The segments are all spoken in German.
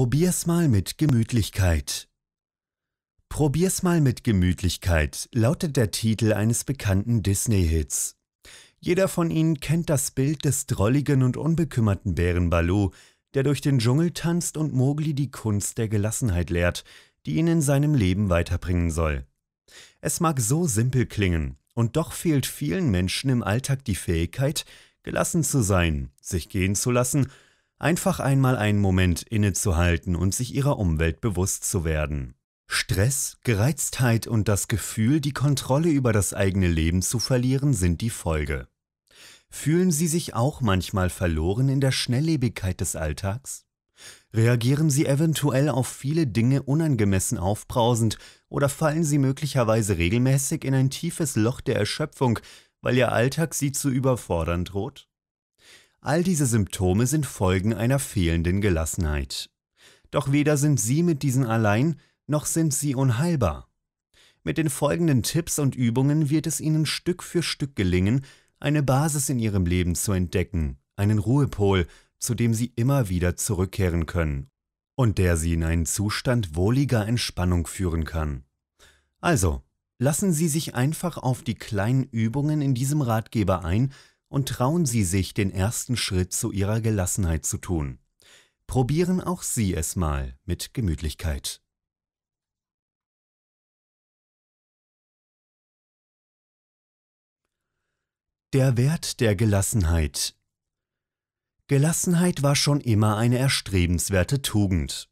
Probier's mal mit Gemütlichkeit. Probier's mal mit Gemütlichkeit lautet der Titel eines bekannten Disney-Hits. Jeder von Ihnen kennt das Bild des drolligen und unbekümmerten Bären Baloo, der durch den Dschungel tanzt und Mogli die Kunst der Gelassenheit lehrt, die ihn in seinem Leben weiterbringen soll. Es mag so simpel klingen, und doch fehlt vielen Menschen im Alltag die Fähigkeit, gelassen zu sein, sich gehen zu lassen einfach einmal einen Moment innezuhalten und sich ihrer Umwelt bewusst zu werden. Stress, Gereiztheit und das Gefühl, die Kontrolle über das eigene Leben zu verlieren, sind die Folge. Fühlen Sie sich auch manchmal verloren in der Schnelllebigkeit des Alltags? Reagieren Sie eventuell auf viele Dinge unangemessen aufbrausend oder fallen Sie möglicherweise regelmäßig in ein tiefes Loch der Erschöpfung, weil Ihr Alltag Sie zu überfordern droht? All diese Symptome sind Folgen einer fehlenden Gelassenheit. Doch weder sind sie mit diesen allein, noch sind sie unheilbar. Mit den folgenden Tipps und Übungen wird es Ihnen Stück für Stück gelingen, eine Basis in Ihrem Leben zu entdecken, einen Ruhepol, zu dem Sie immer wieder zurückkehren können und der Sie in einen Zustand wohliger Entspannung führen kann. Also, lassen Sie sich einfach auf die kleinen Übungen in diesem Ratgeber ein, und trauen Sie sich, den ersten Schritt zu Ihrer Gelassenheit zu tun. Probieren auch Sie es mal mit Gemütlichkeit. Der Wert der Gelassenheit Gelassenheit war schon immer eine erstrebenswerte Tugend.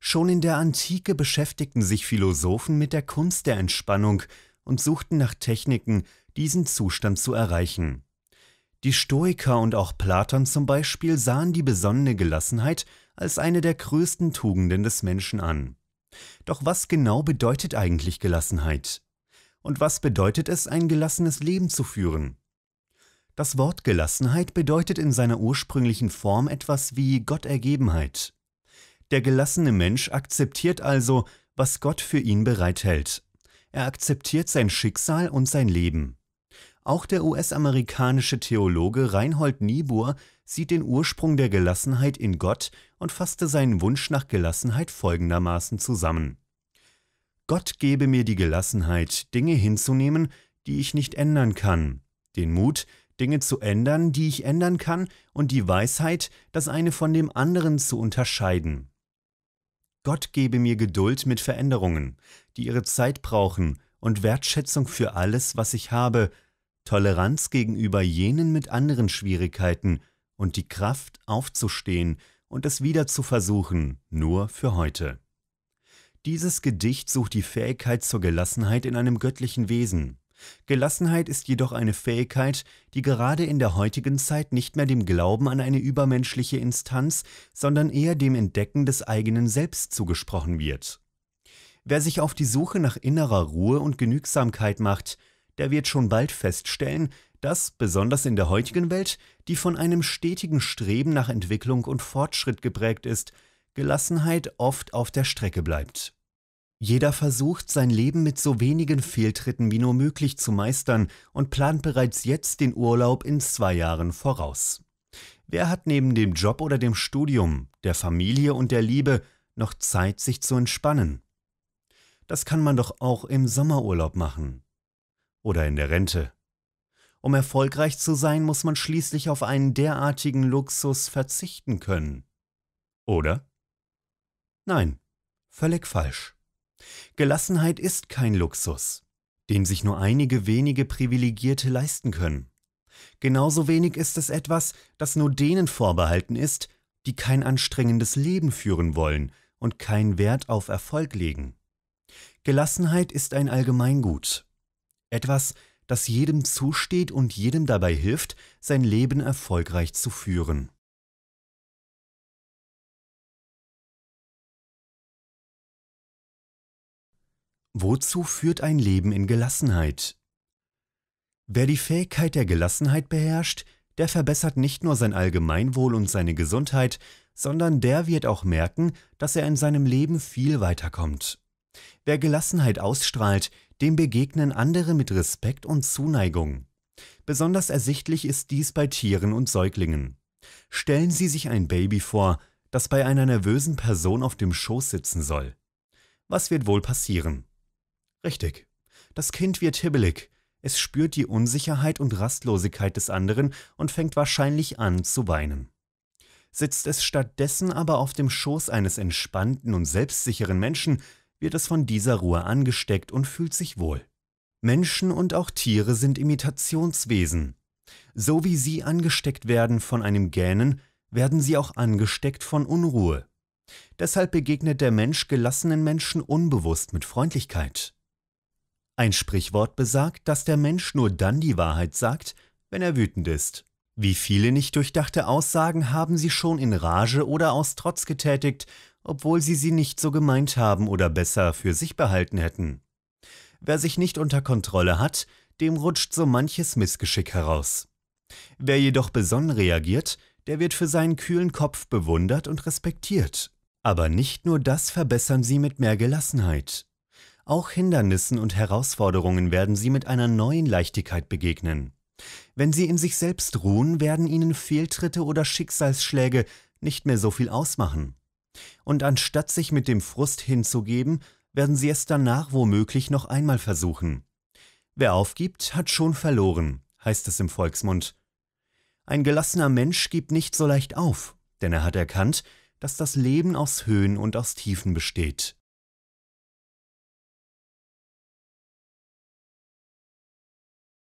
Schon in der Antike beschäftigten sich Philosophen mit der Kunst der Entspannung und suchten nach Techniken, diesen Zustand zu erreichen. Die Stoiker und auch Platon zum Beispiel sahen die besonnene Gelassenheit als eine der größten Tugenden des Menschen an. Doch was genau bedeutet eigentlich Gelassenheit? Und was bedeutet es, ein gelassenes Leben zu führen? Das Wort Gelassenheit bedeutet in seiner ursprünglichen Form etwas wie Gottergebenheit. Der gelassene Mensch akzeptiert also, was Gott für ihn bereithält. Er akzeptiert sein Schicksal und sein Leben. Auch der US-amerikanische Theologe Reinhold Niebuhr sieht den Ursprung der Gelassenheit in Gott und fasste seinen Wunsch nach Gelassenheit folgendermaßen zusammen. Gott gebe mir die Gelassenheit, Dinge hinzunehmen, die ich nicht ändern kann, den Mut, Dinge zu ändern, die ich ändern kann, und die Weisheit, das eine von dem anderen zu unterscheiden. Gott gebe mir Geduld mit Veränderungen, die ihre Zeit brauchen, und Wertschätzung für alles, was ich habe, Toleranz gegenüber jenen mit anderen Schwierigkeiten und die Kraft aufzustehen und es wieder zu versuchen, nur für heute. Dieses Gedicht sucht die Fähigkeit zur Gelassenheit in einem göttlichen Wesen. Gelassenheit ist jedoch eine Fähigkeit, die gerade in der heutigen Zeit nicht mehr dem Glauben an eine übermenschliche Instanz, sondern eher dem Entdecken des eigenen Selbst zugesprochen wird. Wer sich auf die Suche nach innerer Ruhe und Genügsamkeit macht, der wird schon bald feststellen, dass, besonders in der heutigen Welt, die von einem stetigen Streben nach Entwicklung und Fortschritt geprägt ist, Gelassenheit oft auf der Strecke bleibt. Jeder versucht, sein Leben mit so wenigen Fehltritten wie nur möglich zu meistern und plant bereits jetzt den Urlaub in zwei Jahren voraus. Wer hat neben dem Job oder dem Studium, der Familie und der Liebe noch Zeit, sich zu entspannen? Das kann man doch auch im Sommerurlaub machen oder in der Rente. Um erfolgreich zu sein, muss man schließlich auf einen derartigen Luxus verzichten können. Oder? Nein, völlig falsch. Gelassenheit ist kein Luxus, den sich nur einige wenige Privilegierte leisten können. Genauso wenig ist es etwas, das nur denen vorbehalten ist, die kein anstrengendes Leben führen wollen und keinen Wert auf Erfolg legen. Gelassenheit ist ein Allgemeingut, etwas, das jedem zusteht und jedem dabei hilft, sein Leben erfolgreich zu führen. Wozu führt ein Leben in Gelassenheit? Wer die Fähigkeit der Gelassenheit beherrscht, der verbessert nicht nur sein Allgemeinwohl und seine Gesundheit, sondern der wird auch merken, dass er in seinem Leben viel weiterkommt. Wer Gelassenheit ausstrahlt, dem begegnen andere mit Respekt und Zuneigung. Besonders ersichtlich ist dies bei Tieren und Säuglingen. Stellen Sie sich ein Baby vor, das bei einer nervösen Person auf dem Schoß sitzen soll. Was wird wohl passieren? Richtig. Das Kind wird hibbelig. Es spürt die Unsicherheit und Rastlosigkeit des anderen und fängt wahrscheinlich an zu weinen. Sitzt es stattdessen aber auf dem Schoß eines entspannten und selbstsicheren Menschen, wird es von dieser Ruhe angesteckt und fühlt sich wohl. Menschen und auch Tiere sind Imitationswesen. So wie sie angesteckt werden von einem Gähnen, werden sie auch angesteckt von Unruhe. Deshalb begegnet der Mensch gelassenen Menschen unbewusst mit Freundlichkeit. Ein Sprichwort besagt, dass der Mensch nur dann die Wahrheit sagt, wenn er wütend ist. Wie viele nicht durchdachte Aussagen haben sie schon in Rage oder aus Trotz getätigt, obwohl sie sie nicht so gemeint haben oder besser für sich behalten hätten. Wer sich nicht unter Kontrolle hat, dem rutscht so manches Missgeschick heraus. Wer jedoch besonnen reagiert, der wird für seinen kühlen Kopf bewundert und respektiert. Aber nicht nur das verbessern sie mit mehr Gelassenheit. Auch Hindernissen und Herausforderungen werden sie mit einer neuen Leichtigkeit begegnen. Wenn sie in sich selbst ruhen, werden ihnen Fehltritte oder Schicksalsschläge nicht mehr so viel ausmachen. Und anstatt sich mit dem Frust hinzugeben, werden sie es danach womöglich noch einmal versuchen. Wer aufgibt, hat schon verloren, heißt es im Volksmund. Ein gelassener Mensch gibt nicht so leicht auf, denn er hat erkannt, dass das Leben aus Höhen und aus Tiefen besteht.